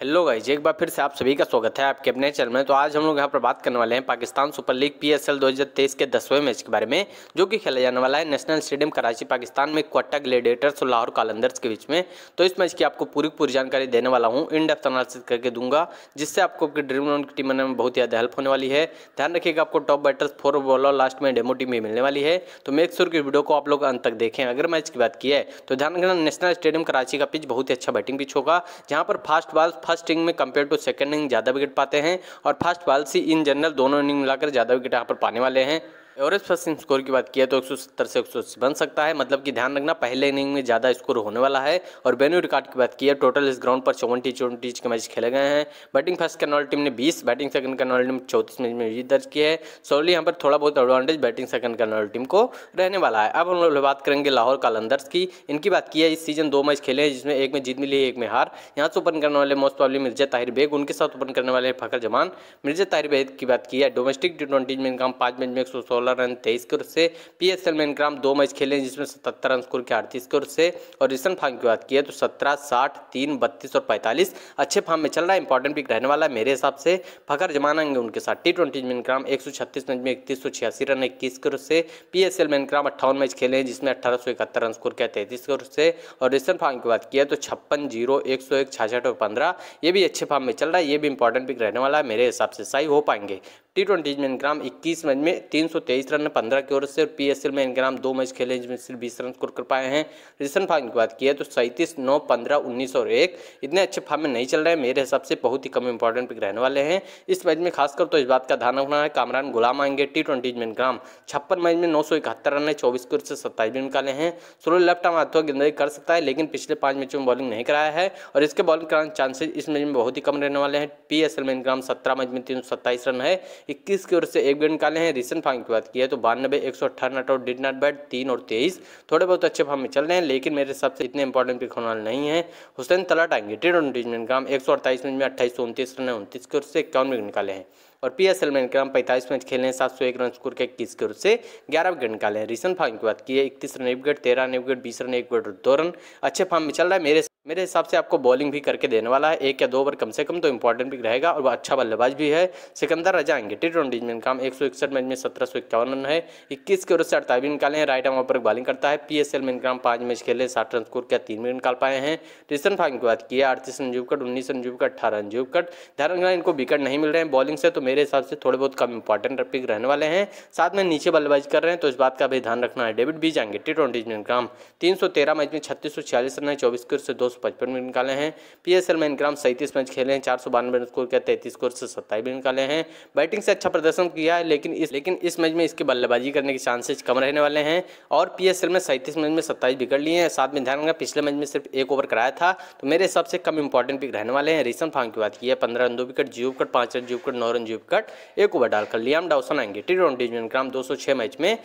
hello जी एक बार फिर से आप सभी का स्वागत है आपके अपने चैनल में तो आज हम लोग यहाँ पर बात करने वाले हैं पाकिस्तान सुपर लीग पीएसएल 2023 के दसवें मैच के बारे में जो कि खेला जाने वाला है नेशनल स्टेडियम कराची पाकिस्तान में क्वाटा ग्लेडिएटर्स और लाहौर कालंदर्स के बीच में तो इस मैच की आपको पूरी पूरी जानकारी देने वाला हूँ इन डेप्थ एनालिसिस करके दूंगा जिससे आपको आपकी ड्रीम इलेवन की टीम बनाने में बहुत ज़्यादा हेल्प होने वाली है ध्यान रखिएगा आपको top batters four bowler last में डेमो टीम भी मिलने वाली है तो मेक श्योर की वीडियो को आप लोग अंत तक देखें अगर मैच की बात की है तो ध्यान रखना नेशनल स्टेडियम कराची का पिच बहुत ही अच्छा बैटिंग पिच होगा जहाँ पर फास्ट बॉल फर्स्ट इनिंग में कंपेयर टू सेकेंड इनिंग ज़्यादा विकेट पाते हैं और फर्स्ट बॉल सी इन जनरल दोनों इनिंग मिलाकर ज़्यादा विकेट यहाँ पर पाने वाले हैं एवरेज फर्स्ट स्कोर की बात किया तो 170 से 180 बन सकता है मतलब कि ध्यान रखना पहले इनिंग में ज़्यादा स्कोर होने वाला है और बेन्यू रिकॉर्ड की बात की है टोटल इस ग्राउंड पर चौवन टी के मैच खेले गए हैं बैटिंग फर्स्ट करने वाली टीम ने बीस बैटिंग सेकंड करने वाली टीम चौतीस मैच में जीत दर्ज की है सोली यहाँ पर थोड़ा बहुत एडवांटेज बैटिंग सेकंड करने वाली टीम को रहने वाला है अब हम लोग बात करेंगे लाहौर कालंदर्स की इनकी बात की है इस सीजन दो मैच खेले हैं जिसमें एक में जीत मिली है एक में हार यहाँ से ओपन करने वाले मोस्ट प्रॉब्लम मिर्जा ताहिर बेग उनके साथ ओपन करने वाले फखर जमान मिर्जा ताहिर बेग की बात की है डोमेस्टिक टी ट्वेंटी में इनका पाँच मैच में एक सोलह रन तेईस स्कोर से पी एस एल मेनग्राम दो मैच खेले हैं जिसमें सतहत्तर रन स्कोर किया अड़तीस स्कोर से और रिसन फार्म की बात की है तो सत्रह साठ तीन बत्तीस और पैंतालीस अच्छे फार्म में चल रहा है इंपॉर्टेंट पिक रहने वाला है मेरे हिसाब से फखर जमान आएंगे उनके साथ टी ट्वेंटी मेनग्राम एक सौ छत्तीस मैच में इकतीस सौ छियासी रन इक्कीस स्कोर से पी एस एल मेनग्राम अट्ठावन मैच खेले हैं जिसमें अठारह सौ इकहत्तर रन स्कोर किया तैतीस स्कोर से और रिसन फार्म की बात की है तो छप्पन जीरो एक सौ एक छाछठ और पंद्रह ये भी अच्छे फार्म में चल रहा है ये भी इंपॉर्टेंट पिक रहने वाला है मेरे हिसाब से सही हो पाएंगे टी ट्वेंटीज में इनकराम 21 मैच में 323 रन 15 की ओर से और एस में इनकराम दो मैच खेले जिसमें सिर्फ बीस रन स्कोर कर पाए हैं रिसेंट फार्म की बात की है तो सैंतीस नौ पंद्रह उन्नीस और एक इतने अच्छे फार्म में नहीं चल रहे हैं मेरे हिसाब से बहुत ही कम इंपॉर्टेंट पिक रहने वाले हैं इस मैच में खासकर तो इस बात का ध्यान रखना है कामरान गुलाम आएंगे टी ट्वेंटीज में इनकराम छप्पन मैच में नौ सौ इकहत्तर रन है चौबीस की ओर से सत्ताईस भी निकाले हैं सोलह लेफ्ट आम हाथों गेंदबाजी कर सकता है लेकिन पिछले पाँच मैचों में बॉलिंग नहीं कराया है और इसके बॉलिंग कराने चांसेज इस मैच में बहुत ही कम रहने वाले हैं पी में इनकराम सत्रह मैच में तीन रन है इक्कीस की ओर से एक विकेट निकाले हैं रिसेंट फार्म की बात की है तो बानबे एक सौ अट्ठारह not out did not bat तीन और तेईस थोड़े बहुत अच्छे फॉर्म में चल रहे हैं लेकिन मेरे हिसाब से इतने इंपॉर्टेंट पिक होने नहीं है हुसैन तलाट आएंगे ट्वेंटी में काम एक सौ अड़तालीस मैच में अट्ठाईस सौ उनतीस रन है उनतीस की ओर से इक्यावन विकेट निकाले हैं और पी एस एल में हम पैंतालीस मैच खेले हैं सात सौ एक रन स्कोर के इक्कीस ओर से ग्यारह विकेट निकाले हैं रिसेंट फार्म की बात की है इकतीस रन एक विकेट तेरह रन एक विकेट बीस रन एक विकेट और दो रन अच्छे फॉर्म में चल रहा है मेरे मेरे हिसाब से आपको बॉलिंग भी करके देने वाला है एक या दो ओवर कम से कम तो इंपॉर्टेंट भी रहेगा और वो अच्छा बल्लेबाज भी है सिकंदर रजा आएंगे टी ट्वेंटी में काम एक सौ इकसठ मैच में सत्रह सौ इक्यावन रन है इक्कीस के ओर से अड़तालीस निकाले हैं राइट आर्म पर बॉलिंग करता है पी एस एल में काम पाँच मैच खेले साठ रन स्कोर किया तीन रन निकाल पाए हैं रिसन फाइन की बात की है अड़तीस रन जीव कट उन्नीस रन जीव कट अठारह रन जीव कट ध्यान इनको विकेट नहीं मिल रहे हैं बॉलिंग से तो मेरे हिसाब से थोड़े बहुत कम इंपॉर्टेंट पिक रहने वाले हैं साथ में नीचे बल्लेबाज कर रहे हैं तो इस बात का भी ध्यान रखना है डेविड भी जाएंगे टी ट्वेंटी में काम तीन सौ तेरह मैच में छत्तीस सौ छियालीस रन है चौबीस के ओर से दो पचपन में निकाले हैं पी एस एल में इनक्राम सैंतीस मैच खेले हैं चार सौ बानवे स्कोर किया तैतीस स्कोर से सत्ताईस भी निकाले हैं बैटिंग से अच्छा प्रदर्शन किया है लेकिन इस लेकिन इस मैच में इसके बल्लेबाजी करने के चांसेज कम रहने वाले हैं और पी एस एल में सैंतीस मैच में सत्ताईस बिगड़ लिए हैं साथ में ध्यान रखा पिछले मैच में सिर्फ एक ओवर कराया था तो मेरे हिसाब से कम इंपॉर्टेंट पिक रहने वाले हैं रिसन फांग की बात की है पंद्रह रन दो विकट जीव कट पाँच रन जीव कट नौ रन जीव कट एक ओवर डालकर लियाम डाउसन आएंगे टी ट्वेंटी में इनक्राम दो मैच में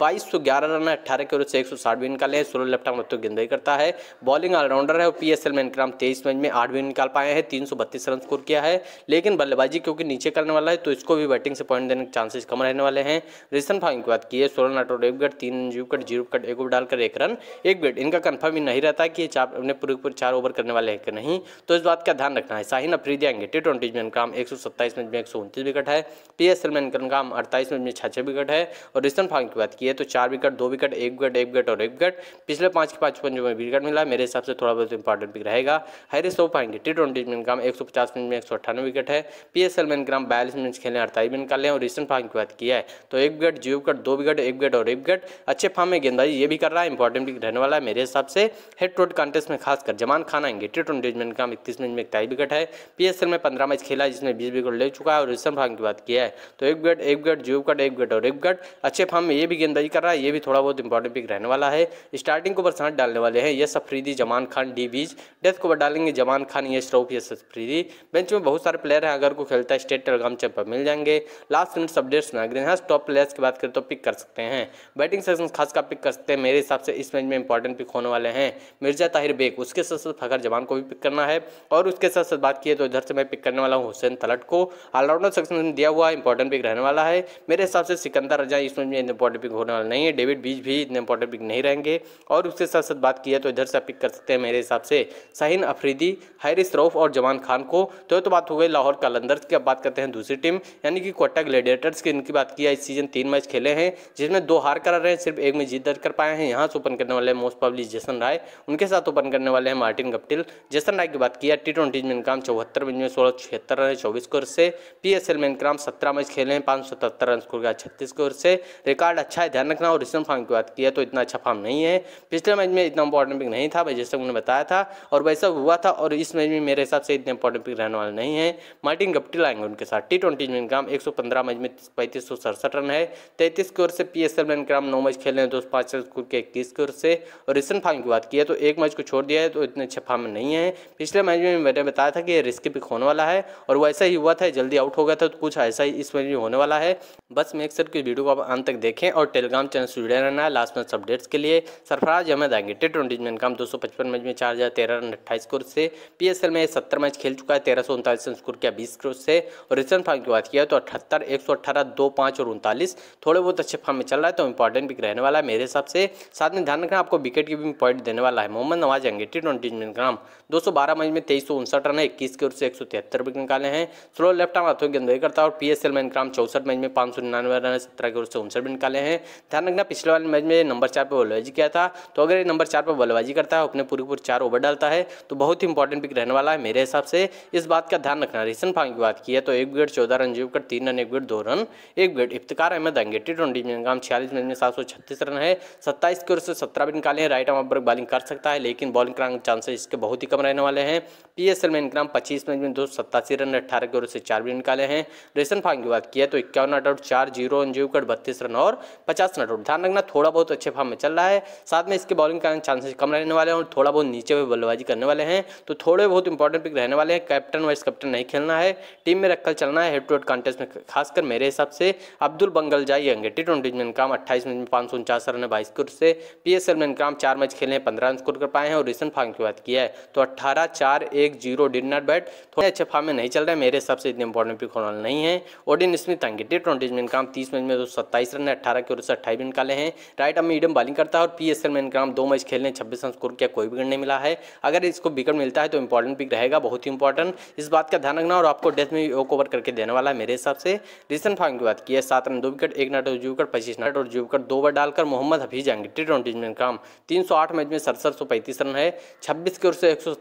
बाईस सौ ग्यारह रन अट्ठारह के ओर से एक सौ साठ भी निकाले हैं सोलह लेफ्ट आर्म तो गेंदाई करता है बॉलिंग ऑलराउंडर है और पी एस एल में इनक्राम तेईस मैच में आठ भी निकाल पाए हैं तीन सौ बत्तीस रन स्कोर किया है लेकिन बल्लेबाजी क्योंकि नीचे करने वाला है तो इसको भी बैटिंग से पॉइंट देने के चांसेस कम रहने वाले हैं रिसन फाइन की बात की है सोलह नाटोर एक विकेट तीन विकेट जीरो विकेट एक ओवर डालकर एक रन एक विकेट इनका कन्फर्म ही नहीं रहता कि चार अपने पूरे पूरे चार ओवर करने वाले हैं कि नहीं तो इस बात का ध्यान रखना है शाहीन अफरीदी आएंगे टी ट्वेंटी में इनक्राम एक सौ सत्ताईस मैच में एक सौ उनतीस विकेट है पी एस एल में इनक्राम अड़तालीस मैच में छः विकेट है और रिसन फाइन की बात की है तो चार विकेट दो विकेट एक विकेट एक विकेट और एक विकेट पिछले पाँच के पाँच पंजों में विकेट मिला मेरे हिसाब से थोड़ा बहुत इंपॉर्टेंट पिक रहेगा हैरिस हो पाएंगे टी ट्वेंटी में इनकाम एक सौ पचास मिनट में एक सौ अट्ठानवे विकेट है पी एस एल में इनकाम बयालीस मिनट खेले अड़तालीस मिनट का लें और रिसेंट फार्म की बात किया है तो एक विकेट जीरो विकेट दो विकेट एक विकेट और एक विकेट अच्छे फॉर्म में गेंदबाजी ये भी कर रहा है इंपॉर्टेंट पिक रहने वाला है मेरे हिसाब से हेड टू हेड कॉन्टेस्ट में खासकर जमान खान आएंगे टी ट्वेंटी में इनकाम इकतीस मिनट में इकतालीस विकेट है पी में पंद्रह मैच खेला है जिसमें बीस विकेट ले चुका है और रिसेंट फार्म की बात किया है तो एक विकेट एक विकेट जीरो विकेट एक विकेट और एक विकेट अच्छे फॉर्म में ये भी गेंदबाजी कर रहा है ये भी थोड़ा बहुत इंपॉर्टेंट पिक रहने वाला है स्टार्टिंग को बरसात डालने वाले हैं ये सफरीदी जमान खान डी बीच डेथ को डालेंगे जवान खान यश रऊफ यशस फ्रीदी बेंच में बहुत सारे प्लेयर हैं अगर को खेलता है स्टेट टेलीग्राम चैनल पर मिल जाएंगे लास्ट मिनट अपडेट्स नागरिक हाँ टॉप प्लेयर्स की बात करें तो पिक कर सकते हैं बैटिंग सेक्शन खास का पिक कर सकते हैं मेरे हिसाब से इस मैच में इंपॉर्टेंट पिक होने वाले हैं मिर्जा ताहिर बेग उसके साथ साथ फखर जवान को भी पिक करना है और उसके साथ साथ बात की तो इधर से मैं पिक करने वाला हूँ हुसैन तलट को ऑलराउंडर सेक्शन में दिया हुआ इंपॉर्टेंट पिक रहने वाला है मेरे हिसाब से सिकंदर रजा इस मैच में इंपॉर्टेंट पिक होने वाला नहीं है डेविड बीच भी इतने इंपॉर्टेंट पिक नहीं रहेंगे और उसके साथ साथ बात की तो इधर से पिक कर सकते हैं मेरे हिसाब से शाहीन अफरीदी हैरिस रऊफ और जमान खान को तो, तो बात हो गई लाहौर कलंदर्स की अब बात करते हैं दूसरी टीम यानी कि कोटा ग्लेडिएटर्स की इनकी बात की इस सीजन तीन मैच खेले हैं जिसमें दो हार कर रहे हैं सिर्फ एक में जीत दर्ज कर पाए हैं यहाँ से ओपन करने वाले मोस्ट पब्लिक जैसन राय उनके साथ ओपन करने वाले हैं मार्टिन गप्टिल जैसन राय की बात किया टी ट्वेंटी में इनकाम चौहत्तर मैच में सोलह छिहत्तर रन है चौबीस स्कोर से पी एस एल में इनकाम सत्रह मैच खेले हैं पाँच सौ सतहत्तर रन स्कोर का छत्तीस स्कोर से रिकॉर्ड अच्छा है ध्यान रखना और रिसम फार्म की बात किया तो इतना अच्छा फार्म नहीं है पिछले मैच में इतना इंपॉर्टेंट पिक नहीं था जैसे उन्होंने बताया आया था और वैसा हुआ था और इस मैच में मेरे हिसाब से इतने इंपॉर्टेंट पिक रहने वाले नहीं है मार्टिन गप्टिल आएंगे उनके साथ टी ट्वेंटी में इनकाम एक सौ पंद्रह मैच में पैंतीस सौ सड़सठ रन है तैंतीस की ओर से पी एस एल में इनकाम नौ मैच खेले हैं दो तो पाँच रन स्कोर के इक्कीस की ओर से और रिसन फार्म की बात की है तो एक मैच को छोड़ दिया है तो इतने अच्छे फार्म में नहीं है पिछले मैच में मैंने बताया था कि ये रिस्की पिक होने वाला है और वैसा ही हुआ था जल्दी आउट हो गया था तो कुछ ऐसा ही इस मैच में होने वाला है बस मैं अक्सर की वीडियो को आप अंत तक देखें और टेलीग्राम चैनल से जुड़े रहना है लास्ट मैच अपडेट्स के लिए सरफराज अहमद आएंगे टी ट्वेंटी में इनकाम दो सौ पचपन मैच में चार चार हज़ार तेरह रन अट्ठाईस स्कोर से पीएसएल में सत्तर मैच खेल चुका है तेरह सौ उनतालीस रन स्कोर किया बीस स्कोर से और रिसेंट फॉर्म की बात किया तो अठहत्तर एक सौ अठारह दो पाँच और उनतालीस थोड़े बहुत अच्छे फॉर्म में चल रहा है तो इंपॉर्टेंट पिक रहने वाला है मेरे हिसाब से साथ में ध्यान रखना आपको विकेट की भी पॉइंट देने वाला है मोहम्मद नवाज टी ट्वेंटी ग्राम दो सौ बारह मैच में तेईस सौ उनसठ रन है इक्कीस की से एक सौ तिहत्तर विकेट निकाले हैं स्लो लेफ्ट आर्म हाथों की गेंदबाजी करता है और पी एस एल मैनक्राम चौसठ मैच में पाँच सौ निन्यानवे रन सत्रह की से उनसठ भी निकाले हैं ध्यान रखना पिछले वाले मैच में नंबर चार पर बल्लेबाजी किया था तो अगर ये नंबर चार पर बल्लेबाजी करता है अपने पूरी पूरी चार लगातार ओवर डालता है तो बहुत ही इंपॉर्टेंट पिक रहने वाला है मेरे हिसाब से इस बात का ध्यान रखना रिसन फांग की बात की है तो एक विकेट चौदह रन जीव कर तीन रन एक विकेट दो रन एक विकेट इफ्तार अहमद टी ट्वेंटी काम छियालीस मिनट में सात सौ छत्तीस रन है सत्ताईस की ओर से सत्रह भी निकाले हैं राइट आर्म बॉलिंग कर सकता है लेकिन बॉलिंग कराने के चांसेस इसके बहुत ही कम रहने वाले हैं पी एस एल में इनका पच्चीस मैच में दो सत्तासी रन अट्ठारह की ओर से चार भी निकाले हैं रेसन फांग की बात की है तो इक्यावन नट आउट चार जीरो जीव कर बत्तीस रन और पचास नट आउट ध्यान रखना थोड़ा बहुत अच्छे फॉर्म में चल रहा है साथ में इसके बॉलिंग कराने के चांसेस कम रहने वाले हैं और थोड़ा बहुत नीचे बच्चे हुए बल्लेबाजी करने वाले हैं तो थोड़े बहुत इंपॉर्टेंट पिक रहने वाले हैं कैप्टन वाइस कैप्टन नहीं खेलना है टीम में रखकर चलना है हेड टू हेड कॉन्टेस्ट में खासकर मेरे हिसाब से अब्दुल बंगल जाइएंगे टी ट्वेंटी में इनकाम अट्ठाईस मैच में पाँच सौ उनचास रन है बाईस स्कोर से पी में इनकाम चार मैच खेले हैं पंद्रह रन स्कोर कर पाए हैं और रिसेंट फार्म की बात की है तो अट्ठारह चार एक जीरो डिड नॉट बैट थोड़े अच्छे फार्म में नहीं चल रहे मेरे हिसाब से इतने इंपॉर्टेंट पिक होने वाले नहीं है ओडिन स्मिथ अंगे टी ट्वेंटी में इनकाम तीस मैच में दो सत्ताईस रन है अट्ठारह की ओर से अट्ठाईस निकाले हैं राइट अब मीडियम बॉलिंग करता है और पी एस एल में इनकाम दो मैच खेलने छब्बीस रन स्कोर किया कोई भी गण नहीं मिला मिलता है अगर इसको विकेट मिलता है तो इंपॉर्टेंट पिक रहेगा बहुत ही इंपॉर्टेंट इस बात का ध्यान रखना और आपको डेथ में ओक ओवर करके देने वाला है मेरे हिसाब से रिसेंट फॉर्म की बात की है सात रन दो विकेट एक नट और जीव पच्चीस नट और जीव दो ओवर डालकर मोहम्मद हफीज आएंगे टी ट्वेंटी में काम तीन मैच में सड़सठ सौ पैंतीस रन है छब्बीस की ओर से एक सौ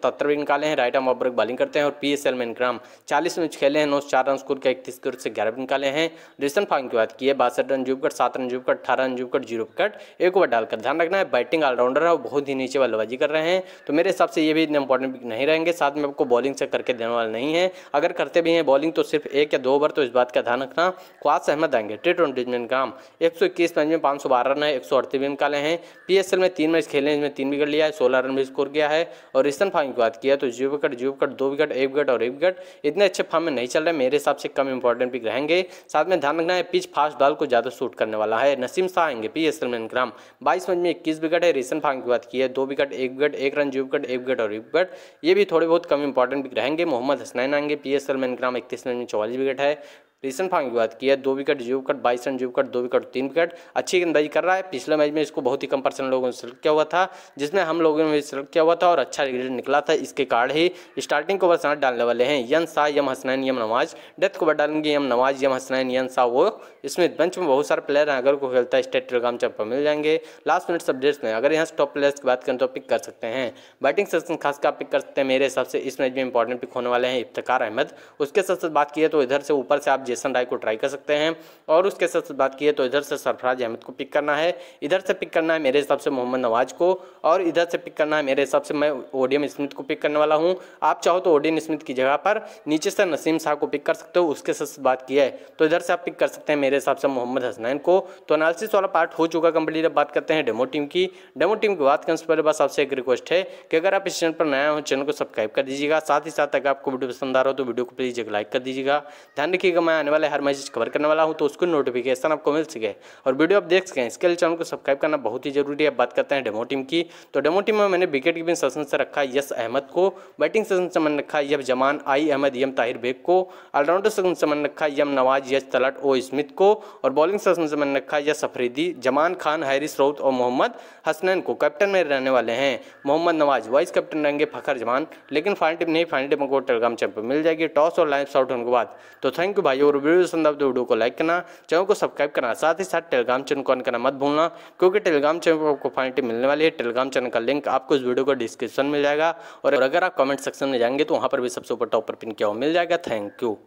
निकाले हैं राइट आर्म ऑफ बॉलिंग करते हैं और पी एस एल में इनक्राम चालीस मैच खेले हैं नौ चार रन स्कोर के इकतीस की ओर से ग्यारह निकाले हैं रिसेंट फॉर्म की बात की है बासठ रन जीव सात रन जीव अठारह रन जीव जीरो विकट एक ओवर डालकर ध्यान रखना है बैटिंग ऑलराउंडर है बहुत ही नीचे बल्लेबाजी कर रहे हैं तो मेरे हिसाब से ये भी इतने इंपॉर्टेंट पिक नहीं रहेंगे साथ में आपको बॉलिंग से करके देने वाले नहीं है अगर करते भी हैं बॉलिंग तो सिर्फ एक या दो ओवर तो इस बात का ध्यान रखना ख्वास अहमद आएंगे टी ट्वेंटी में काम एक सौ इक्कीस मैच में पाँच सौ बारह रन है एक सौ अड़तीस भी निकाले हैं पी एस एल में तीन मैच खेले इसमें तीन विकेट लिया है सोलह रन भी स्कोर किया है और रिस्टन फार्म की बात किया तो जीरो विकेट जीरो विकेट दो विकेट एक विकेट और एक विकेट इतने अच्छे फॉर्म में नहीं चल रहे मेरे हिसाब से कम इंपॉर्टेंट पिक रहेंगे साथ में ध्यान रखना है पिच फास्ट बॉल को ज़्यादा सूट करने वाला है नसीम शाह आएंगे पी एस एल में इनक्राम बाईस मैच में इक्कीस विकेट है रिसन फार्म की बात की है दो विकेट एक विकेट एक रन अजूबगढ़ एवगढ़ और युगगढ़ ये भी थोड़े बहुत कम इंपॉर्टेंट रहेंगे मोहम्मद हसनैन आएंगे पी एस सलमैन इक्राम इकतीस रन में चौवालीस विकेट है रिसेंट फार्म की बात की है दो विकेट जीरो विकेट बाईस रन जीरो कट दो विकेट तीन विकेट अच्छी गेंदबाजी कर रहा है पिछले मैच में इसको बहुत ही कम परसेंट लोगों ने सेलेक्ट किया हुआ था जिसमें हम लोगों ने सेलेक्ट किया हुआ था और अच्छा रिजल्ट निकला था इसके कारण ही स्टार्टिंग को बस साथ डालने वाले हैं N Shah M Hasnain M Nawaz death को बट डालेंगे यम नवाज यम हसनैन यन शाह वो इसमें बेंच में बहुत सारे प्लेयर हैं अगर को खेलता है स्टेट टेलीग्राम चैप पर मिल जाएंगे लास्ट मिनट अपडेट्स में अगर यहाँ स्टॉप टॉप प्लेयर्स की बात करें तो पिक कर सकते हैं बैटिंग सेक्शन का पिक कर सकते हैं मेरे हिसाब से इस मैच में इंपॉर्टेंट पिक होने वाले हैं इफ्तार अहमद उसके साथ साथ बात की है तो इधर से ऊपर से आप जेसन राय को ट्राई कर सकते हैं और उसके साथ बात की है तो इधर से सरफराज अहमद को पिक करना है इधर से पिक करना है मेरे हिसाब से मोहम्मद नवाज को और इधर से पिक करना है मेरे हिसाब से मैं ओडियम स्मिथ को पिक करने वाला हूँ आप चाहो तो ओडियम स्मिथ की जगह पर नीचे से नसीम शाह को पिक कर सकते हो उसके साथ बात की है तो इधर से आप पिक कर सकते हैं मेरे हिसाब से मोहम्मद हसनैन को तो अनालिस वाला पार्ट हो चुका कंप्लीट अब बात करते हैं डेमो टीम की डेमो टीम की बात करने पर बस आपसे एक रिक्वेस्ट है कि अगर आप इस चैनल पर नया हो चैनल को सब्सक्राइब कर दीजिएगा साथ ही साथ अगर आपको वीडियो पसंद आ रहा हो तो वीडियो को प्लीज़ एक लाइक कर दीजिएगा ध्यान रखिएगा मैं आने वाले हर मैसेज कवर करने वाला हूँ तो उसको नोटिफिकेशन आपको मिल सके और वीडियो आप देख सकें इसके लिए चैनल को सब्सक्राइब करना बहुत ही जरूरी है बात करते हैं डेमो टीम की तो डेमो टीम में मैंने विकेट कीपिंग सेशन से रखा यस अहमद को बैटिंग सेशन से मैंने रखा यम जमान आई अहमद यम ताहिर बेग को ऑलराउंडर सेशन से मैंने रखा यम नवाज यश तलट ओ स्मिथ को और बॉलिंग सेशन से मैंने रखा यस अफरीदी जमान खान हैरिस रोत और मोहम्मद हसनैन को कैप्टन में रहने वाले हैं मोहम्मद नवाज वाइस कैप्टन रहेंगे फखर जमान लेकिन फाइनल टीम नहीं फाइनल टीम को टेलीग्राम चैंपियन मिल जाएगी टॉस और लाइन आउट होने के बाद तो थैंक यू भाई और वीडियो पसंद आए तो वीडियो को लाइक करना चैनल को सब्सक्राइब करना साथ ही साथ टेलीग्राम चैनल को ऑन करना मत भूलना क्योंकि टेलीग्राम चैनल पर आपको फाइनिटी मिलने वाली है टेलीग्राम चैनल का लिंक आपको इस वीडियो को डिस्क्रिप्शन मिल जाएगा और अगर आप कमेंट सेक्शन में जाएंगे तो वहाँ पर भी सबसे ऊपर टॉप पर पिन किया हुआ मिल जाएगा थैंक यू